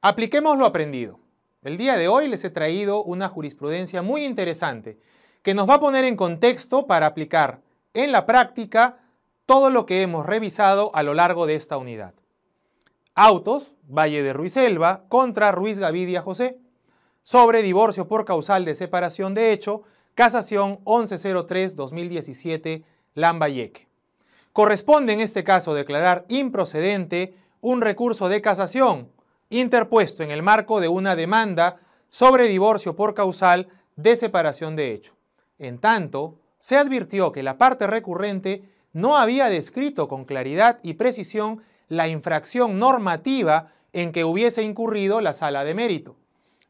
Apliquemos lo aprendido. El día de hoy les he traído una jurisprudencia muy interesante que nos va a poner en contexto para aplicar en la práctica todo lo que hemos revisado a lo largo de esta unidad. Autos, Valle de Ruizelva contra Ruiz Gavidia José, sobre divorcio por causal de separación de hecho, casación 1103-2017, Lambayeque. Corresponde en este caso declarar improcedente un recurso de casación interpuesto en el marco de una demanda sobre divorcio por causal de separación de hecho. En tanto, se advirtió que la parte recurrente no había descrito con claridad y precisión la infracción normativa en que hubiese incurrido la sala de mérito,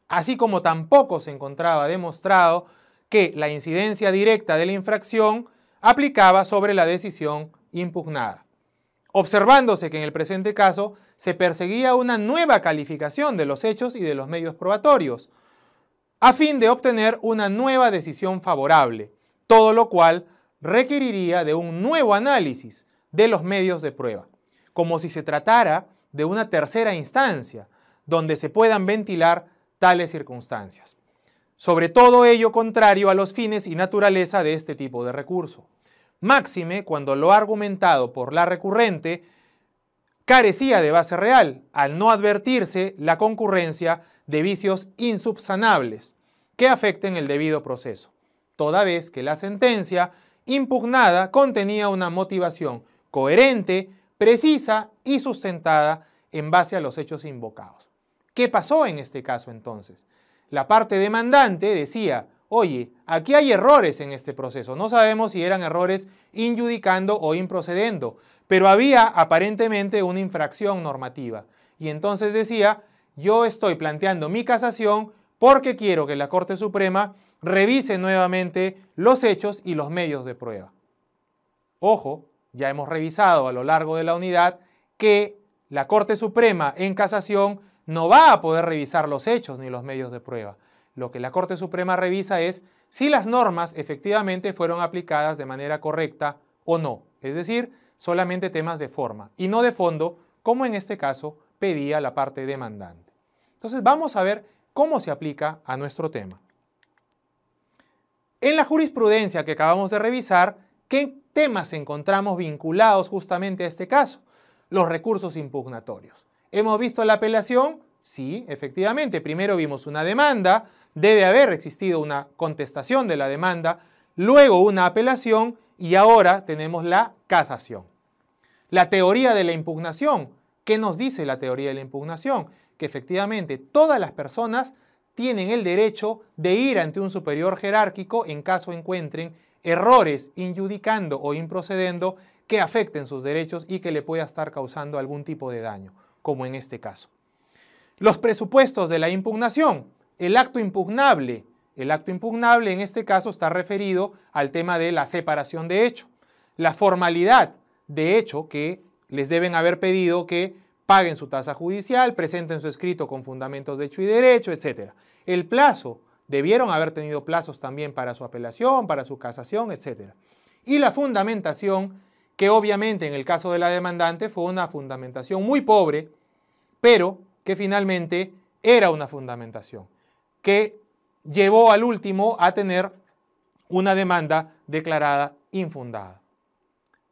así como tampoco se encontraba demostrado que la incidencia directa de la infracción aplicaba sobre la decisión impugnada. Observándose que en el presente caso se perseguía una nueva calificación de los hechos y de los medios probatorios, a fin de obtener una nueva decisión favorable, todo lo cual requeriría de un nuevo análisis de los medios de prueba, como si se tratara de una tercera instancia donde se puedan ventilar tales circunstancias. Sobre todo ello contrario a los fines y naturaleza de este tipo de recurso máxime cuando lo argumentado por la recurrente carecía de base real, al no advertirse la concurrencia de vicios insubsanables que afecten el debido proceso, toda vez que la sentencia impugnada contenía una motivación coherente, precisa y sustentada en base a los hechos invocados. ¿Qué pasó en este caso entonces? La parte demandante decía, oye, aquí hay errores en este proceso. No sabemos si eran errores injudicando o improcediendo, pero había aparentemente una infracción normativa. Y entonces decía, yo estoy planteando mi casación porque quiero que la Corte Suprema revise nuevamente los hechos y los medios de prueba. Ojo, ya hemos revisado a lo largo de la unidad que la Corte Suprema en casación no va a poder revisar los hechos ni los medios de prueba lo que la Corte Suprema revisa es si las normas efectivamente fueron aplicadas de manera correcta o no, es decir, solamente temas de forma y no de fondo, como en este caso pedía la parte demandante. Entonces vamos a ver cómo se aplica a nuestro tema. En la jurisprudencia que acabamos de revisar, ¿qué temas encontramos vinculados justamente a este caso? Los recursos impugnatorios. Hemos visto la apelación, sí, efectivamente, primero vimos una demanda, debe haber existido una contestación de la demanda, luego una apelación y ahora tenemos la casación. La teoría de la impugnación. ¿Qué nos dice la teoría de la impugnación? Que efectivamente todas las personas tienen el derecho de ir ante un superior jerárquico en caso encuentren errores injudicando o improcedendo que afecten sus derechos y que le pueda estar causando algún tipo de daño, como en este caso. Los presupuestos de la impugnación el acto impugnable. El acto impugnable en este caso está referido al tema de la separación de hecho. La formalidad de hecho que les deben haber pedido que paguen su tasa judicial, presenten su escrito con fundamentos de hecho y derecho, etc. El plazo, debieron haber tenido plazos también para su apelación, para su casación, etc. Y la fundamentación, que obviamente en el caso de la demandante fue una fundamentación muy pobre, pero que finalmente era una fundamentación que llevó al último a tener una demanda declarada infundada.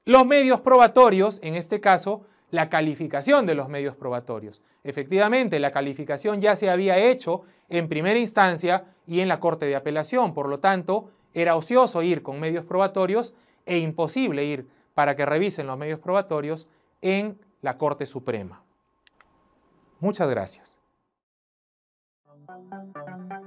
Los medios probatorios, en este caso, la calificación de los medios probatorios. Efectivamente, la calificación ya se había hecho en primera instancia y en la Corte de Apelación, por lo tanto, era ocioso ir con medios probatorios e imposible ir para que revisen los medios probatorios en la Corte Suprema. Muchas gracias. Thank you.